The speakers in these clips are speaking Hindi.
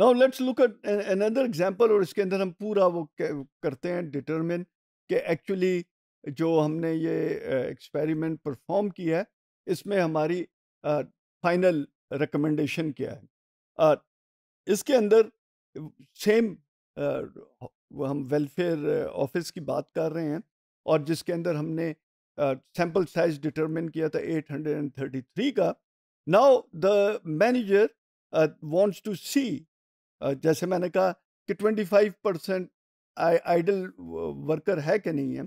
now let's look at another example और इसके अंदर हम पूरा वो करते हैं डिटरमिन कि एक्चुअली जो हमने ये एक्सपेरिमेंट परफॉर्म किया है इसमें हमारी फाइनल रिकमेंडेशन क्या है uh, इसके अंदर सेम uh, हम वेलफेयर ऑफिस की बात कर रहे हैं और जिसके अंदर हमने सैम्पल साइज डिटरमिन किया था 833 का now the manager wants to see जैसे मैंने कहा कि 25 परसेंट आइडल वर्कर है कि नहीं है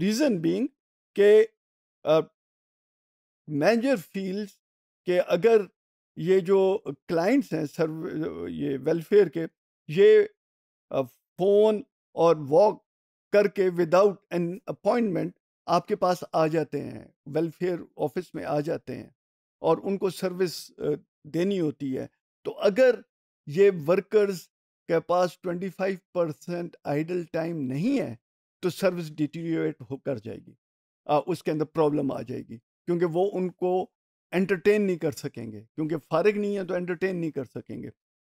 रीज़न बीइंग के मैनेजर फील्ड के अगर ये जो क्लाइंट्स हैं सर्व ये वेलफेयर के ये फ़ोन और वॉक करके विदाउट एन अपॉइंटमेंट आपके पास आ जाते हैं वेलफेयर ऑफिस में आ जाते हैं और उनको सर्विस देनी होती है तो अगर ये वर्कर्स के पास 25 परसेंट आइडल टाइम नहीं है तो सर्विस डिटीरियट होकर जाएगी आ, उसके अंदर प्रॉब्लम आ जाएगी क्योंकि वो उनको एंटरटेन नहीं कर सकेंगे क्योंकि फारग नहीं है तो एंटरटेन नहीं कर सकेंगे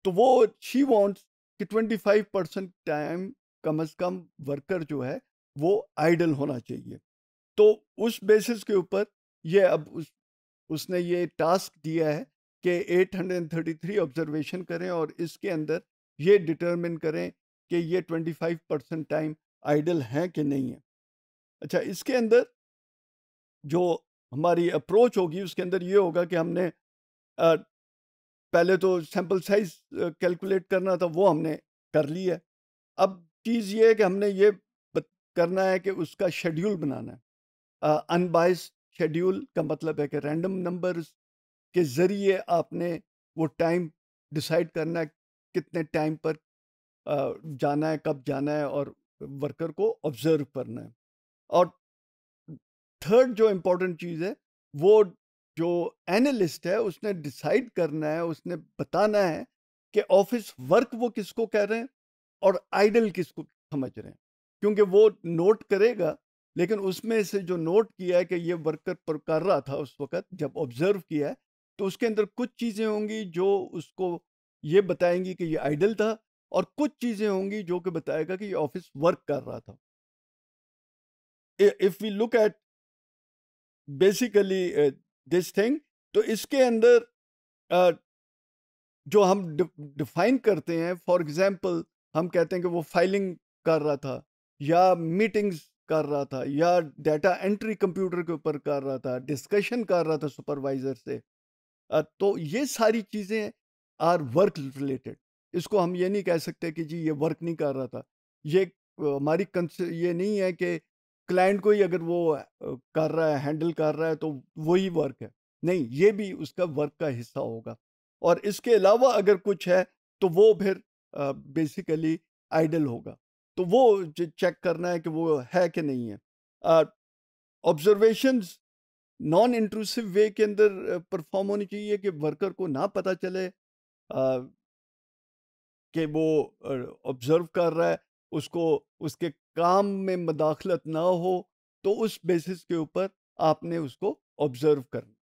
तो वो शी वांट्स कि 25 परसेंट टाइम कम अज़ कम वर्कर जो है वो आइडल होना चाहिए तो उस बेसिस के ऊपर ये अब उस उसने ये टास्क दिया है के 833 ऑब्जर्वेशन करें और इसके अंदर ये डिटरमिन करें कि ये 25 परसेंट टाइम आइडल हैं कि नहीं है अच्छा इसके अंदर जो हमारी अप्रोच होगी उसके अंदर ये होगा कि हमने आ, पहले तो सैम्पल साइज कैलकुलेट करना था वो हमने कर लिया है अब चीज़ ये है कि हमने ये करना है कि उसका शेड्यूल बनाना है अनबाइस शेड्यूल का मतलब है कि रैंडम नंबर्स के ज़रिए आपने वो टाइम डिसाइड करना है कितने टाइम पर जाना है कब जाना है और वर्कर को ऑब्जर्व करना है और थर्ड जो इम्पोर्टेंट चीज़ है वो जो एनालिस्ट है उसने डिसाइड करना है उसने बताना है कि ऑफिस वर्क वो किसको कह रहे हैं और आइडल किसको समझ रहे हैं क्योंकि वो नोट करेगा लेकिन उसमें से जो नोट किया है कि ये वर्कर पर कर रहा था उस वक्त जब ऑब्जर्व किया है तो उसके अंदर कुछ चीज़ें होंगी जो उसको ये बताएंगी कि ये आइडल था और कुछ चीज़ें होंगी जो कि बताएगा कि ये ऑफिस वर्क कर रहा था if we look at basically this thing तो इसके अंदर uh, जो हम डिफाइन करते हैं फॉर एग्जांपल हम कहते हैं कि वो फाइलिंग कर रहा था या मीटिंग्स कर रहा था या डाटा एंट्री कंप्यूटर के ऊपर कर रहा था डिस्कशन कर रहा था सुपरवाइजर से तो ये सारी चीज़ें आर वर्क रिलेटेड इसको हम ये नहीं कह सकते कि जी ये वर्क नहीं कर रहा था ये हमारी ये नहीं है कि क्लाइंट को ही अगर वो कर रहा है हैंडल कर रहा है तो वही वर्क है नहीं ये भी उसका वर्क का हिस्सा होगा और इसके अलावा अगर कुछ है तो वो फिर बेसिकली आइडल होगा तो वो चेक करना है कि वो है कि नहीं है ऑब्जर्वेशंस नॉन इंट्रूसिव वे के अंदर परफॉर्म होनी चाहिए कि वर्कर को ना पता चले कि वो ऑब्जर्व कर रहा है उसको उसके काम में मदाखलत ना हो तो उस बेसिस के ऊपर आपने उसको ऑब्जर्व करना